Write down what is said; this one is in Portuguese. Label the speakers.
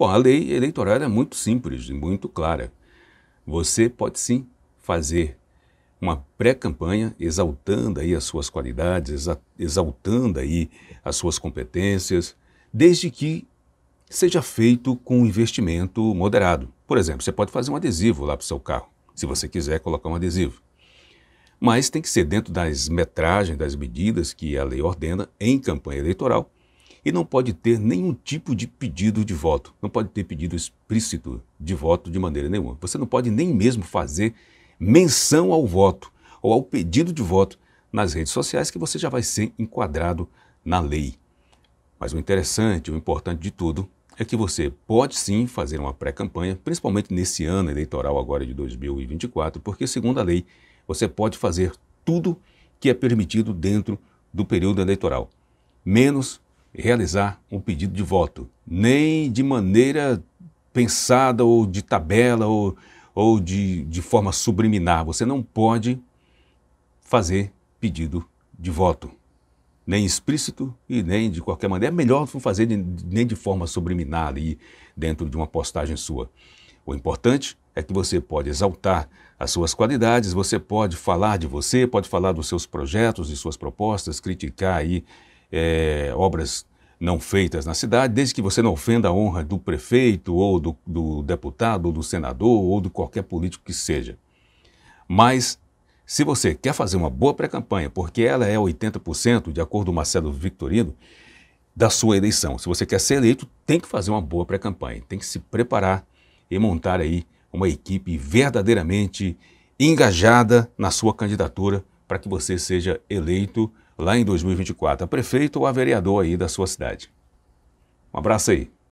Speaker 1: Bom, a lei eleitoral é muito simples e muito clara. Você pode sim fazer uma pré-campanha exaltando aí as suas qualidades, exaltando aí as suas competências, desde que seja feito com um investimento moderado. Por exemplo, você pode fazer um adesivo lá para o seu carro, se você quiser colocar um adesivo. Mas tem que ser dentro das metragens, das medidas que a lei ordena em campanha eleitoral e não pode ter nenhum tipo de pedido de voto. Não pode ter pedido explícito de voto de maneira nenhuma. Você não pode nem mesmo fazer menção ao voto ou ao pedido de voto nas redes sociais, que você já vai ser enquadrado na lei. Mas o interessante, o importante de tudo, é que você pode sim fazer uma pré-campanha, principalmente nesse ano eleitoral agora de 2024, porque, segundo a lei, você pode fazer tudo que é permitido dentro do período eleitoral, menos realizar um pedido de voto, nem de maneira pensada ou de tabela ou, ou de, de forma subliminar. Você não pode fazer pedido de voto, nem explícito e nem de qualquer maneira. É melhor não fazer de, nem de forma subliminar ali dentro de uma postagem sua. O importante é que você pode exaltar as suas qualidades, você pode falar de você, pode falar dos seus projetos, de suas propostas, criticar aí é, obras não feitas na cidade, desde que você não ofenda a honra do prefeito, ou do, do deputado, ou do senador, ou de qualquer político que seja. Mas, se você quer fazer uma boa pré-campanha, porque ela é 80%, de acordo com Marcelo Victorino, da sua eleição. Se você quer ser eleito, tem que fazer uma boa pré-campanha, tem que se preparar e montar aí uma equipe verdadeiramente engajada na sua candidatura para que você seja eleito lá em 2024 a prefeito ou a vereador aí da sua cidade. Um abraço aí.